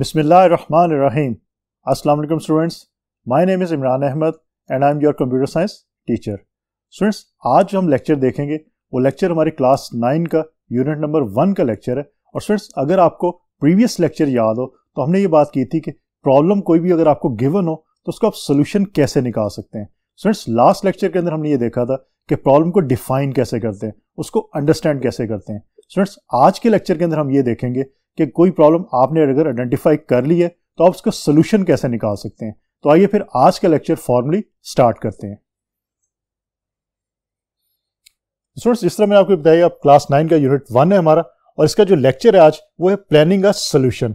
Bismillahirrahmanirrahim. Assalamu alaikum students. My name is Imran Ahmed and I'm your computer science teacher. Students, आज जो हम lecture देखेंगे वो lecture हमारे क्लास नाइन का यूनिट नंबर वन का लेक्चर है और स्टूडेंट्स अगर आपको प्रीवियस लेक्चर याद हो तो हमने ये बात की थी कि प्रॉब्लम कोई भी अगर आपको गिवन हो तो उसका आप सोल्यूशन कैसे निकाल सकते हैं स्टूडेंट्स लास्ट लेक्चर के अंदर हमने ये देखा था कि प्रॉब्लम को डिफाइन कैसे करते हैं उसको अंडरस्टैंड कैसे करते हैं स्टूडेंट्स आज के लेक्चर के अंदर हम ये देखेंगे कि कोई प्रॉब्लम आपने अगर आइडेंटिफाई कर ली है तो आप उसका सोल्यूशन कैसे निकाल सकते हैं तो आइए फिर आज का लेक्चर फॉर्मली स्टार्ट करते हैं स्टूडेंट्स जिस तरह मैंने आपको बताया आप क्लास नाइन का यूनिट वन है हमारा और इसका जो लेक्चर है आज वो है प्लानिंग अ सोल्यूशन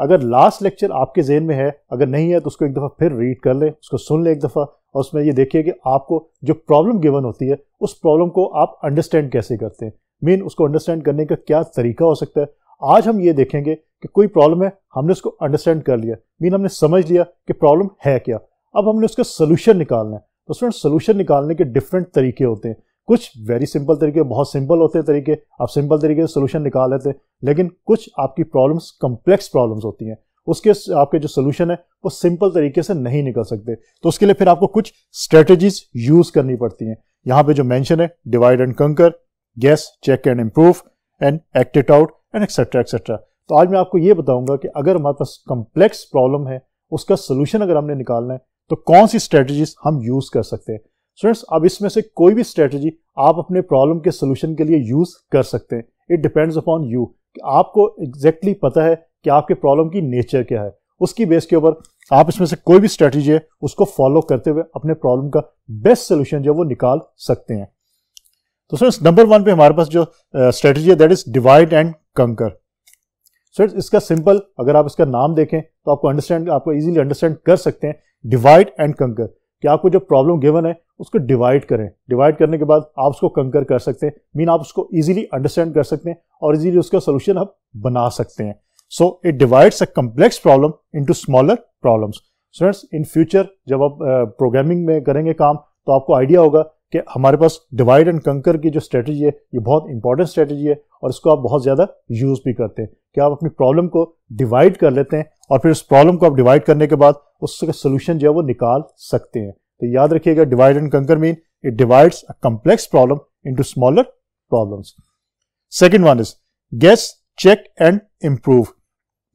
अगर लास्ट लेक्चर आपके जेन में है अगर नहीं है तो उसको एक दफ़ा फिर रीड कर लें उसको सुन लें एक दफ़ा और उसमें ये देखिए कि आपको जो प्रॉब्लम गिवन होती है उस प्रॉब्लम को आप अंडरस्टैंड कैसे करते हैं मेन उसको अंडरस्टैंड करने का क्या तरीका हो सकता है आज हम ये देखेंगे कि कोई प्रॉब्लम है हमने उसको अंडरस्टैंड कर लिया मीन हमने समझ लिया कि प्रॉब्लम है क्या अब हमने उसका सोल्यूशन निकालना है तो स्टूडेंट सोल्यूशन निकालने के डिफरेंट तरीके होते हैं कुछ वेरी सिंपल तरीके बहुत सिंपल होते हैं तरीके आप सिंपल तरीके से सोल्यूशन निकाल लेते हैं लेकिन कुछ आपकी प्रॉब्लम्स कम्प्लेक्स प्रॉब्लम्स होती हैं उसके आपके जो सोल्यूशन है वो सिंपल तरीके से नहीं निकल सकते तो उसके लिए फिर आपको कुछ स्ट्रेटजीज यूज करनी पड़ती हैं यहाँ पे जो मैंशन है divide and conquer guess check and improve and act it out and etcetera etcetera तो आज मैं आपको ये बताऊंगा कि अगर हमारे पास कम्प्लेक्स प्रॉब्लम है उसका सोल्यूशन अगर हमने निकालना है तो कौन सी स्ट्रेटजीज हम यूज़ कर सकते हैं स्टूडेंट्स अब इसमें से कोई भी स्ट्रेटजी आप अपने प्रॉब्लम के सोल्यूशन के लिए यूज़ कर सकते हैं इट डिपेंड्स अपॉन यू कि आपको एग्जैक्टली exactly पता है कि आपके प्रॉब्लम की नेचर क्या है उसकी बेस के ऊपर आप इसमें से कोई भी स्ट्रेटजी है उसको फॉलो करते हुए अपने प्रॉब्लम का बेस्ट सोल्यूशन जो वो निकाल सकते हैं तो सर नंबर वन पे हमारे पास जो स्ट्रेटजी uh, है that is divide and conquer so it's इसका सिंपल अगर आप इसका नाम देखें तो आपको अंडरस्टैंड आपको इजीली अंडरस्टैंड कर सकते हैं डिवाइड एंड कंकर कि आपको जो प्रॉब्लम गिवन है उसको डिवाइड करें डिवाइड करने के बाद आप उसको कंकर कर सकते हैं मीन आप उसको इजीली अंडरस्टैंड कर सकते हैं और इजीली उसका सोल्यूशन आप बना सकते हैं so it divides a complex problem into smaller problems students in future जब आप प्रोग्रामिंग में करेंगे काम तो आपको आइडिया होगा कि हमारे पास डिवाइड एंड कंकर की जो स्ट्रेटजी है ये बहुत इंपॉर्टेंट स्ट्रेटजी है और इसको आप बहुत ज़्यादा यूज़ भी करते हैं कि आप अपनी प्रॉब्लम को डिवाइड कर लेते हैं और फिर उस प्रॉब्लम को आप डिवाइड करने के बाद उसका सोल्यूशन जो है वो निकाल सकते हैं तो याद रखिएगा divide and conquer mean it divides a complex problem into smaller problems second one is guess check and improve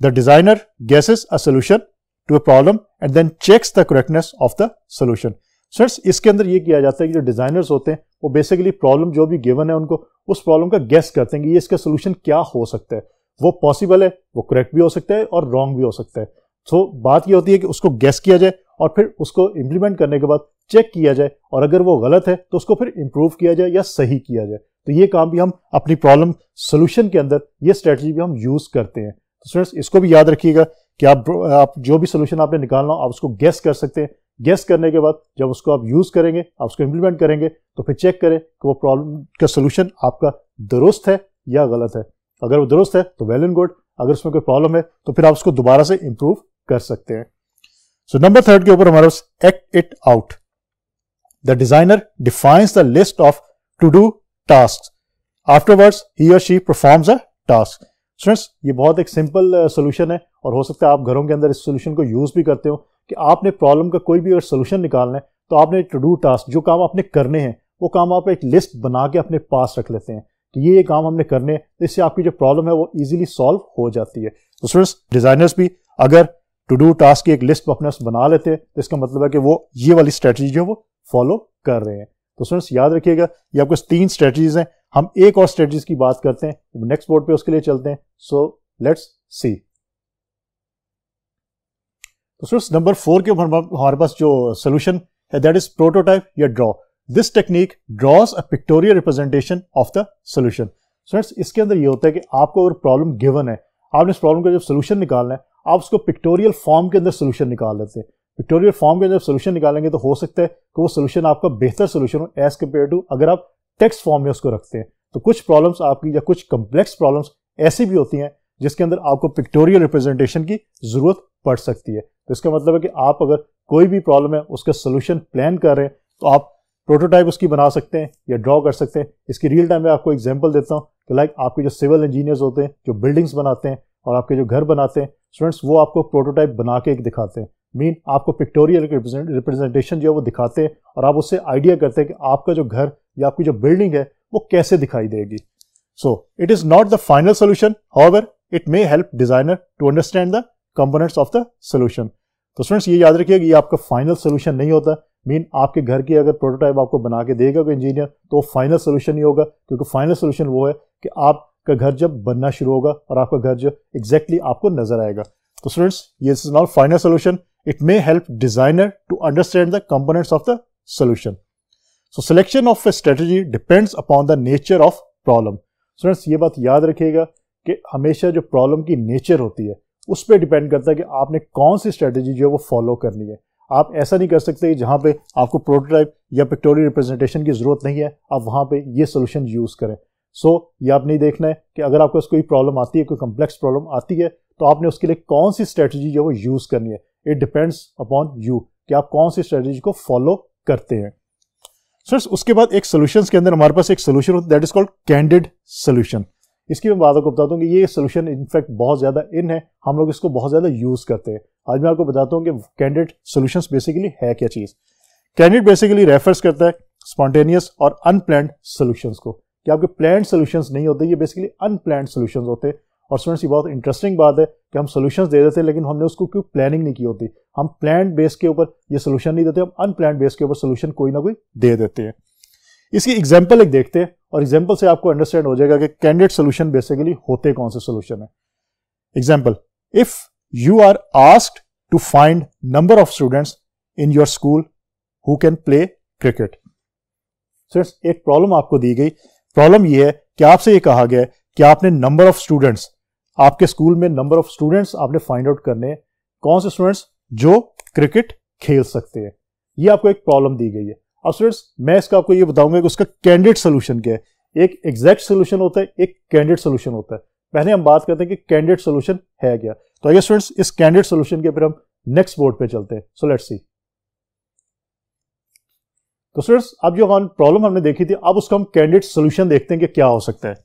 the designer guesses a solution to a problem and then checks the correctness of the solution sir इसके अंदर ये किया जाता है कि जो designers होते हैं वो बेसिकली प्रॉब्लम जो भी गिवन है उनको उस प्रॉब्लम का गैस करते हैं कि ये इसका सोल्यूशन क्या हो सकता है वो पॉसिबल है वो करेक्ट भी हो सकता है और रॉन्ग भी हो सकता है तो बात ये होती है कि उसको गैस किया जाए और फिर उसको इम्प्लीमेंट करने के बाद चेक किया जाए और अगर वो गलत है तो उसको फिर इम्प्रूव किया जाए या सही किया जाए तो ये काम भी हम अपनी प्रॉब्लम सोल्यूशन के अंदर ये स्ट्रेटजी भी हम यूज़ करते हैं तो स्टूडेंट्स इसको भी याद रखिएगा कि आप आप जो भी सोल्यूशन आपने निकालना हो आप उसको गैस कर सकते हैं गेस करने के बाद जब उसको आप यूज़ करेंगे आप उसको इम्प्लीमेंट करेंगे तो फिर चेक करें कि वो प्रॉब्लम का सोल्यूशन आपका दुरुस्त है या गलत है अगर वो दुरुस्त है तो वेल एंड गुड अगर उसमें कोई प्रॉब्लम है तो फिर आप उसको दोबारा से इम्प्रूव कर सकते हैं सो नंबर थर्ड के ऊपर हमारे पास act it out the designer defines the list of to do task afterwards he और she performs a task students ये बहुत एक सिंपल सोल्यूशन uh, है और हो सकता है आप घरों के अंदर इस सोल्यूशन को यूज भी करते हो कि आपने प्रॉब्लम का कोई भी अगर सोल्यूशन निकालना है तो आपने टू डू टास्क जो काम आपने करने हैं वो काम आप एक लिस्ट बना के अपने पास रख लेते हैं कि ये ये काम हमने करने हैं तो इससे आपकी जो प्रॉब्लम है वो इजीली सॉल्व हो जाती है तो स्टूडेंट्स डिज़ाइनर्स भी अगर टू डू टास्क की एक लिस्ट अपने बना लेते हैं तो इसका मतलब है कि वो ये वाली स्ट्रेटजी जो वो फॉलो कर रहे हैं तो स्टूडेंट्स याद रखिएगा ये आपके तीन स्ट्रेटजीज हैं हम एक और स्ट्रेटजीज की बात करते हैं नेक्स्ट बोर्ड पे उसके लिए चलते हैं सो लेट्स सी तो सर नंबर फोर के ऊपर हमारे पास जो सोल्यूशन है दैट इज प्रोटोटाइप या draw this technique draws a pictorial representation of the solution friends इसके अंदर ये होता है कि आपको अगर प्रॉब्लम गिवन है आपने इस प्रॉब्लम का जब सोल्यूशन निकालना है आप उसको पिक्टोरियल फॉर्म के अंदर सोल्यूशन निकाल लेते हैं पिक्टोरियल फॉर्म के अंदर सोल्यूशन निकालेंगे तो हो सकता है कि वो सोल्यूशन आपका बेहतर सोल्यूशन हो एज कम्पेयर टू अगर आप टेक्स्ट फॉर्म में उसको रखते हैं तो कुछ प्रॉब्लम्स आपकी या कुछ कम्प्लेक्स प्रॉब्लम्स ऐसी भी होती हैं जिसके अंदर आपको पिक्टोरियल रिप्रेजेंटेशन की ज़रूरत पड़ सकती है तो इसका मतलब है कि आप अगर कोई भी प्रॉब्लम है उसका सोल्यूशन प्लान कर रहे हैं तो आप प्रोटोटाइप उसकी बना सकते हैं या ड्रॉ कर सकते हैं इसकी रियल टाइम में आपको एग्जाम्पल देता हूँ कि लाइक आपके जो सिविल इंजीनियर्स होते हैं जो बिल्डिंग्स बनाते हैं और आपके जो घर बनाते हैं स्टूडेंट्स वो आपको प्रोटोटाइप बना के एक दिखाते हैं मीन आपको पिक्टोरियल रिप्रेजेंटेशन जो है वो दिखाते हैं और आप उससे आइडिया करते हैं कि आपका जो घर या आपकी जो बिल्डिंग है वो कैसे दिखाई देगी so it is not the final solution however it may help designer to understand the components of the solution तो स्टूडेंट्स ये याद कि ये आपका फाइनल सोल्यूशन नहीं होता मीन आपके घर की अगर प्रोटोटाइप आपको बना के देगा कोई इंजीनियर तो फाइनल सोल्यूशन ही होगा क्योंकि फाइनल सोल्यूशन वो है कि आपका घर जब बनना शुरू होगा और आपका घर जो एग्जैक्टली आपको नजर आएगा तो स्टूडेंट्स ये is not final solution it may help designer to understand the components of the solution so selection of a strategy depends upon the nature of students ये बात याद रखिएगा कि हमेशा जो प्रॉब्लम की नेचर होती है उस पर डिपेंड करता है कि आपने कौन सी स्ट्रेटेजी जो है वो फॉलो करनी है आप ऐसा नहीं कर सकते कि जहाँ पे आपको प्रोटोटाइप या पिक्टोरियल रिप्रेजेंटेशन की ज़रूरत नहीं है आप वहाँ पे ये सोल्यूशन यूज़ करें सो so, ये नहीं देखना है कि अगर आपको कोई प्रॉब्लम आती है कोई कम्प्लेक्स प्रॉब्लम आती है तो आपने उसके लिए कौन सी स्ट्रेटजी जो है वो यूज़ करनी है इट डिपेंड्स अपॉन यू कि आप कौन सी स्ट्रेटजी को फॉलो करते हैं सर उसके बाद एक सोल्यूशन के अंदर हमारे पास एक सोल्यूशन होता है that is called candid solution इसकी मैं बातों को बताता हूँ कि ये सोल्यूशन इनफैक्ट बहुत ज़्यादा इन है हम लोग इसको बहुत ज़्यादा यूज़ करते हैं आज मैं आपको बताता हूँ कि कैंडिडेट सोल्यूशन बेसिकली है क्या चीज़ कैंडिडेट बेसिकली रेफर्स करता है स्पॉन्टेनियस और अनप्लान सोल्यूशन को कि आपके प्लान सोल्यूशन नहीं होते ये बेसिकली अनप्लान सोल्यूशन होते हैं और स्टूडेंट्स ये बहुत इंटरेस्टिंग बात है कि हम सोल्यूशन दे देते हैं लेकिन हमने उसको क्यों प्लानिंग नहीं की होती हम प्लान बेस के ऊपर ये सोल्यूशन नहीं देते हम अनप्लान बेस के ऊपर सोल्यूशन कोई ना कोई दे देते हैं इसकी एग्जाम्पल एक देखते हैं और एग्जाम्पल से आपको अंडरस्टैंड हो जाएगा कि कैंडिडेट सोल्यूशन बेसिकली होते कौन से सोल्यूशन है example if you are asked to find number of students in your school who can play cricket सिर्फ एक प्रॉब्लम आपको दी गई प्रॉब्लम यह है कि आपसे यह कहा गया कि आपने नंबर ऑफ स्टूडेंट्स आपके स्कूल में नंबर ऑफ स्टूडेंट्स आपने फाइंड आउट करने कौन से स्टूडेंट्स जो क्रिकेट खेल सकते हैं ये आपको एक प्रॉब्लम दी गई है अब स्टूडेंट्स मैं इसका आपको ये बताऊंगा कि उसका कैंडिडेट सोल्यूशन क्या है एक एग्जैक्ट सोल्यूशन होता है एक कैंडिडेट सोल्यूशन होता है पहले हम बात करते हैं कि कैंडिडेट सोल्यूशन है क्या तो आइए स्टूडेंट्स इस कैंडिडेट सोल्यूशन के फिर हम नेक्स्ट बोर्ड पे चलते हैं सो लेट्स सी तो स्टूडेंट्स अब जो हम प्रॉब्लम हमने देखी थी अब उसका हम कैंडिडेट सोल्यूशन देखते हैं कि क्या हो सकता है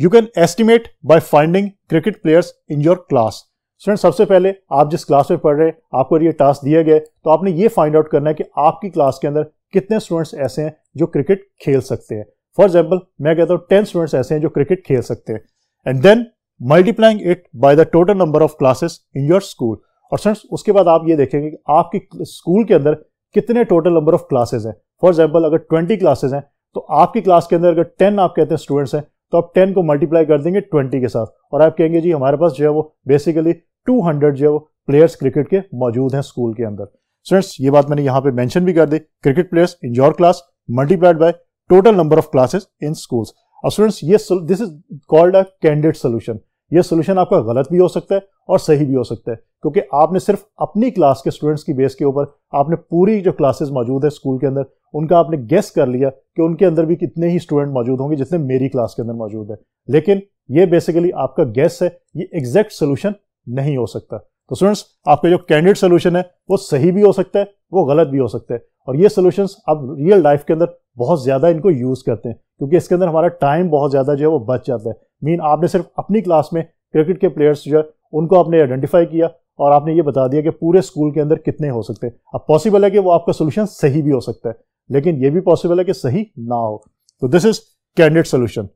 you can estimate by finding cricket players in your class student सबसे पहले आप जिस क्लास में पढ़ रहे हैं आपको ये टास्क दिया गया तो आपने ये फाइंड आउट करना है कि आपकी क्लास के अंदर कितने स्टूडेंट्स ऐसे हैं जो क्रिकेट खेल सकते हैं फॉर एग्जाम्पल मैं कहता हूँ टेन स्टूडेंट्स ऐसे हैं जो क्रिकेट खेल सकते हैं and then multiplying it by the total number of classes in your school और स्टूडेंट्स उसके बाद आप ये देखेंगे कि आपकी स्कूल के अंदर कितने टोटल नंबर ऑफ क्लासेज हैं फॉर एग्जाम्पल अगर ट्वेंटी क्लासेज हैं तो आपकी क्लास के अंदर अगर टेन आप कहते हैं स्टूडेंट्स हैं तो आप टेन को मल्टीप्लाई कर देंगे ट्वेंटी के साथ और आप कहेंगे जी हमारे पास जो है वो बेसिकली टू हंड्रेड जो है वो प्लेयर्स क्रिकेट के मौजूद हैं स्कूल के अंदर स्टूडेंट्स ये बात मैंने यहाँ पे मेंशन भी कर दी cricket players in your class multiplied by total number of classes in schools अब स्टूडेंट्स ये this is called a candidate solution ये सोल्यूशन आपका गलत भी हो सकता है और सही भी हो सकता है क्योंकि आपने सिर्फ अपनी क्लास के स्टूडेंट्स की बेस के ऊपर आपने पूरी जो क्लासेस मौजूद है स्कूल के अंदर उनका आपने गेस कर लिया कि उनके अंदर भी कितने ही स्टूडेंट मौजूद होंगे जितने मेरी क्लास के अंदर मौजूद है लेकिन ये बेसिकली आपका गेस है ये एग्जैक्ट सोल्यूशन नहीं हो सकता तो स्टूडेंट्स आपका जो कैंडिडेट सोल्यूशन है वो सही भी हो सकता है वो गलत भी हो सकता है और ये सोल्यूशन आप रियल लाइफ के अंदर बहुत ज़्यादा इनको यूज़ करते हैं क्योंकि इसके अंदर हमारा टाइम बहुत ज़्यादा जो है वो बच जाता है मीन आपने सिर्फ अपनी क्लास में क्रिकेट के प्लेयर्स जो है उनको आपने आइडेंटिफाई किया और आपने ये बता दिया कि पूरे स्कूल के अंदर कितने हो सकते हैं अब पॉसिबल है कि वो आपका सोल्यूशन सही भी हो सकता है लेकिन ये भी पॉसिबल है कि सही ना हो तो this is candidate solution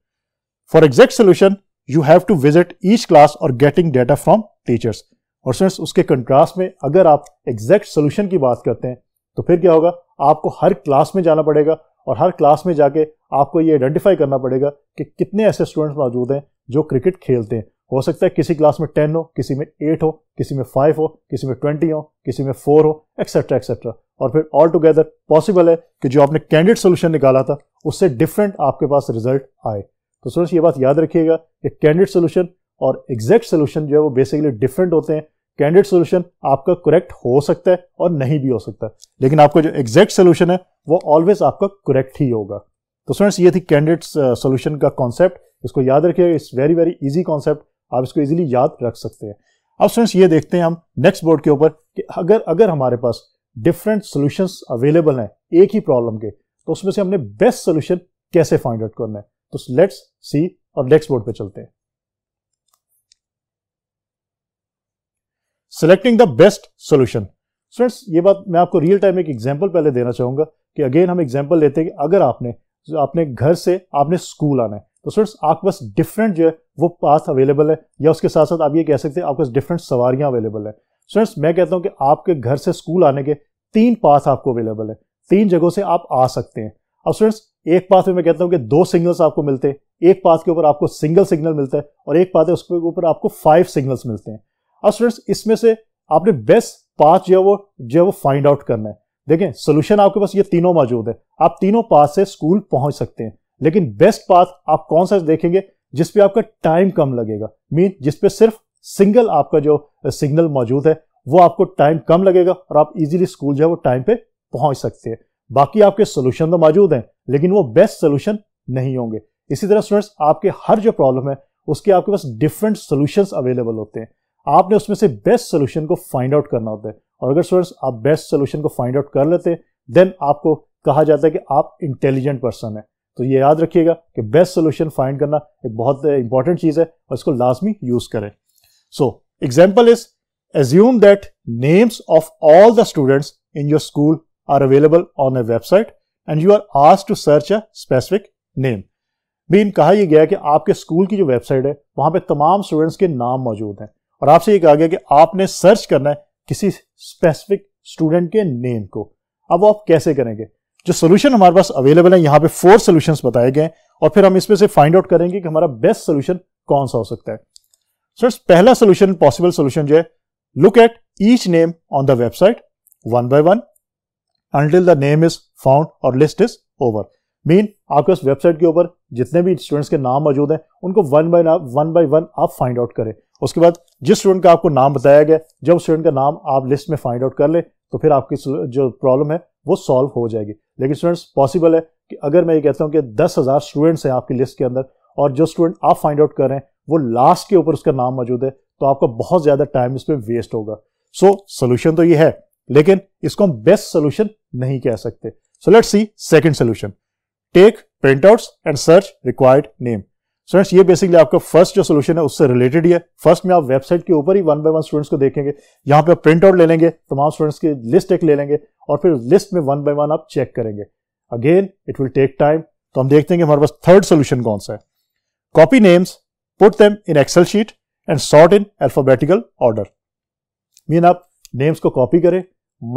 for exact solution you have to visit each class और गेटिंग डेटा फ्रॉम टीचर्स और फ्रेंड्स उसके कंट्रास्ट में अगर आप एग्जैक्ट सोल्यूशन की बात करते हैं तो फिर क्या होगा आपको हर क्लास में जाना पड़ेगा और हर क्लास में जाके आपको ये आइडेंटिफाई करना पड़ेगा कि कितने ऐसे स्टूडेंट्स मौजूद हैं जो क्रिकेट खेलते हैं हो सकता है किसी क्लास में टेन हो किसी में एट हो किसी में फाइव हो किसी में ट्वेंटी हो किसी में फोर हो एक्सेट्रा एक्सेट्रा और फिर ऑल टुगेदर पॉसिबल है कि जो आपने कैंडिडेट सोल्यूशन निकाला था उससे डिफरेंट आपके पास रिजल्ट आए तो स्टूडेंट्स ये बात याद रखिएगा कि कैंडिडेट सोल्यूशन और एग्जैक्ट सोल्यूशन जो है वो बेसिकली डिफरेंट होते हैं कैंडिडेट सोल्यूशन आपका करेक्ट हो सकता है और नहीं भी हो सकता लेकिन आपका जो एग्जैक्ट सोल्यूशन है वो ऑलवेज आपका करेक्ट ही होगा तो फ्रेंड्स ये थी कैंडिडेट सोल्यूशन uh, का कॉन्सेप्ट इसको याद रखिए it's very very easy concept आप इसको इजीली याद रख सकते हैं अब फ्रेंड्स ये देखते हैं हम नेक्स्ट बोर्ड के ऊपर कि अगर अगर हमारे पास डिफरेंट सोल्यूशंस अवेलेबल हैं एक ही प्रॉब्लम के तो उसमें से हमने बेस्ट सोल्यूशन कैसे फाइंड आउट करना है तो लेट्स सी और नेक्स्ट बोर्ड पे चलते हैं selecting the best solution students ये बात मैं आपको रियल टाइम एक एग्जाम्पल पहले देना चाहूंगा कि अगेन हम एग्जाम्पल लेते हैं कि अगर आपने आपने घर से आपने स्कूल आना है तो स्टूडेंट्स आपके पास डिफरेंट जो है वो पास अवेलेबल है या उसके साथ साथ आप ये कह सकते हैं आपके पास डिफरेंट सवारियां अवेलेबल है स्टूडेंट्स मैं कहता हूं कि आपके घर से स्कूल आने के तीन पास आपको अवेलेबल है तीन जगहों से आप आ सकते हैं अब स्टूडेंट्स एक पाथ में मैं कहता हूँ कि दो सिग्नल्स आपको मिलते हैं एक पाथ के ऊपर आपको सिंगल सिग्नल मिलता है और एक पाथ है उसके ऊपर आपको फाइव सिग्नल्स मिलते हैं अब स्टूडेंट्स इसमें से आपने बेस्ट पाथ जो है वो जो है वो फाइंड आउट करना है देखें सोल्यूशन आपके पास ये तीनों मौजूद है आप तीनों पाथ से स्कूल पहुंच सकते हैं लेकिन बेस्ट पाथ आप कौन सा देखेंगे जिसपे आपका टाइम कम लगेगा मीन जिसपे सिर्फ सिंगल आपका जो सिग्नल मौजूद है वो आपको टाइम कम लगेगा और आप इजीली स्कूल जो है वो टाइम पे पहुंच सकते हैं बाकी आपके सोल्यूशन तो मौजूद हैं लेकिन वो बेस्ट सोल्यूशन नहीं होंगे इसी तरह स्टूडेंट्स आपके हर जो प्रॉब्लम है उसके आपके पास डिफरेंट सोल्यूशन अवेलेबल होते हैं आपने उसमें से बेस्ट सोल्यूशन को फाइंड आउट करना होता है और अगर स्टूडेंट्स आप बेस्ट सोल्यूशन को फाइंड आउट कर लेते देन आपको कहा जाता है कि आप इंटेलिजेंट पर्सन है तो ये याद रखिएगा कि बेस्ट सोल्यूशन फाइंड करना एक बहुत इंपॉर्टेंट चीज़ है और इसको लाजमी यूज़ करें so example is assume that names of all the students in your school are available on a website and you are asked to search a specific name बीन कहा यह गया कि आपके स्कूल की जो वेबसाइट है वहां पे तमाम स्टूडेंट्स के नाम मौजूद हैं और आपसे ये कहा गया कि आपने सर्च करना है किसी स्पेसिफिक स्टूडेंट के नेम को अब आप कैसे करेंगे जो सोल्यूशन हमारे पास अवेलेबल है यहाँ पे फोर सोल्यूशन बताए गए और फिर हम इसमें से फाइंड आउट करेंगे कि हमारा बेस्ट सोल्यूशन कौन सा हो सकता है सर पहला सोल्यूशन पॉसिबल सोल्यूशन जो है look at each name on the website one by one until the name is found और लिस्ट इज ओवर मीन आपके उस वेबसाइट के ऊपर जितने भी स्टूडेंट्स के नाम मौजूद हैं उनको one by one by one आप फाइंड आउट करें उसके बाद जिस स्टूडेंट का आपको नाम बताया गया जब स्टूडेंट का नाम आप लिस्ट में फाइंड आउट कर ले तो फिर आपकी जो प्रॉब्लम है वो सॉल्व हो जाएगी लेकिन स्टूडेंट्स पॉसिबल है कि अगर मैं ये कहता हूँ कि दस हज़ार स्टूडेंट्स हैं आपकी लिस्ट के अंदर और जो स्टूडेंट आप फाइंड आउट कर रहे हैं वो लास्ट के ऊपर उसका नाम मौजूद है तो आपका बहुत ज़्यादा टाइम इस पर वेस्ट होगा सो so, सोल्यूशन तो ये है लेकिन इसको हम बेस्ट सोल्यूशन नहीं कह सकते so let see second solution take out and search required name students ये बेसिकली आपका फर्स्ट जो सोल्यूशन है उससे रिलेटेड ही है फर्स्ट में आप वेबसाइट के ऊपर ही वन बाय वन स्टूडेंट्स को देखेंगे यहाँ पे आप प्रिंट आउट ले लेंगे तमाम स्टूडेंट्स की लिस्ट एक ले लेंगे और फिर लिस्ट में वन बाय वन आप चेक करेंगे again it will take time तो हम देखते हैं हमारे पास थर्ड सोल्यूशन कौन सा है copy names put them in excel sheet and sort in alphabetical order mean आप नेम्स को कॉपी करें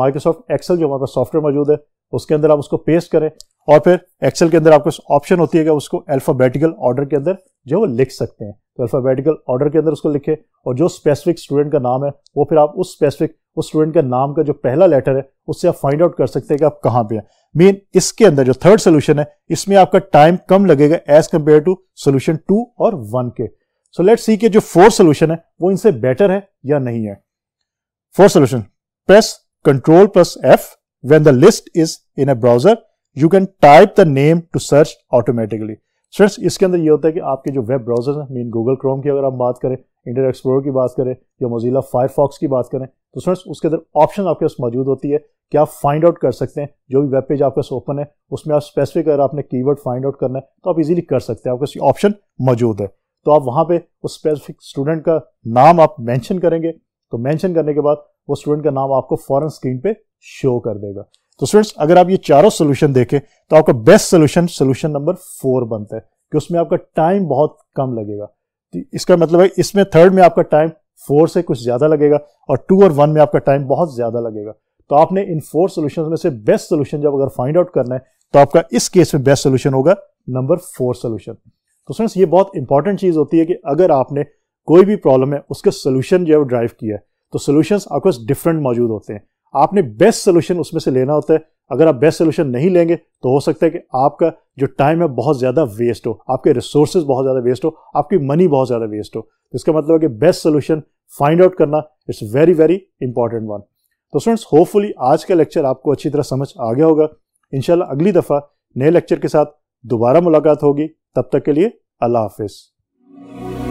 माइक्रोसॉफ्ट एक्सेल जो हमारे पास सॉफ्टवेयर मौजूद है उसके अंदर आप उसको पेस्ट करें और फिर एक्सेल के अंदर आपको ऑप्शन होती है कि उसको अल्फाबेटिकल ऑर्डर के अंदर जो वो लिख सकते हैं तो अल्फाबेटिकल ऑर्डर के अंदर उसको लिखे और जो स्पेसिफिक स्टूडेंट का नाम है वो फिर आप उस स्पेसिफिक उस स्टूडेंट का नाम का जो पहला लेटर है उससे आप फाइंड आउट कर सकते हैं कि आप कहाँ पे हैं मेन इसके अंदर जो थर्ड सोल्यूशन है इसमें आपका टाइम कम लगेगा as compare to solution two और वन के सो लेट सी के जो फोर्थ सोल्यूशन है वो इनसे बेटर है या नहीं है fourth solution press control plus F when the list is in a browser you can type the name to search automatically friends इसके अंदर ये होता है कि आपके जो वेब ब्राउजर हैं मीन गूगल क्रोम की अगर आप बात करें इंटर एक्सप्लोर की बात करें या मोजिला फायरफॉक्स की बात करें तो फ्रेंड्स उसके अंदर ऑप्शन आपके पास मौजूद होती है कि आप फाइंड आउट कर सकते हैं जो भी वेब पेज आपके पास ओपन है उसमें आप स्पेसिफिक अगर आपने वर्ड फाइंड आउट करना है तो आप इजीली कर सकते हैं आपके पास ऑप्शन मौजूद है तो आप वहां पे उस स्पेसिफिक स्टूडेंट का नाम आप मैंशन करेंगे तो मैंशन करने के बाद वो स्टूडेंट का नाम आपको फॉरन स्क्रीन पे शो कर देगा तो स्टूडेंट्स अगर आप ये चारों सोल्यूशन देखें तो आपका best solution solution number four बनता है कि उसमें आपका टाइम बहुत कम लगेगा तो इसका मतलब है इसमें थर्ड में आपका टाइम फोर से कुछ ज़्यादा लगेगा और टू और वन में आपका टाइम बहुत ज़्यादा लगेगा तो आपने इन फोर सोल्यूशन में से बेस्ट सोल्यूशन जब अगर फाइंड आउट करना है तो आपका इस केस में बेस्ट सोल्यूशन होगा नंबर फोर सोल्यूशन तो फ्रेंड्स ये बहुत इंपॉर्टेंट चीज़ होती है कि अगर आपने कोई भी प्रॉब्लम है उसके सोल्यूशन जो है ड्राइव किया है तो सोल्यूशन आपके पास डिफरेंट मौजूद होते हैं आपने बेस्ट सोल्यूशन उसमें से लेना होता है अगर आप बेस्ट सोल्यूशन नहीं लेंगे तो हो सकता है कि आपका जो टाइम है बहुत ज़्यादा वेस्ट हो आपके रिसोर्सेज बहुत ज़्यादा वेस्ट हो आपकी मनी बहुत ज़्यादा वेस्ट हो तो इसका मतलब है कि बेस्ट सोल्यूशन फाइंड आउट करना it's very very important one तो फ्रेंड्स होपफुली आज का लेक्चर आपको अच्छी तरह समझ आ गया होगा इनशाला अगली दफ़ा नए लेक्चर के साथ दोबारा मुलाकात होगी तब तक के लिए अल्लाह हाफिज़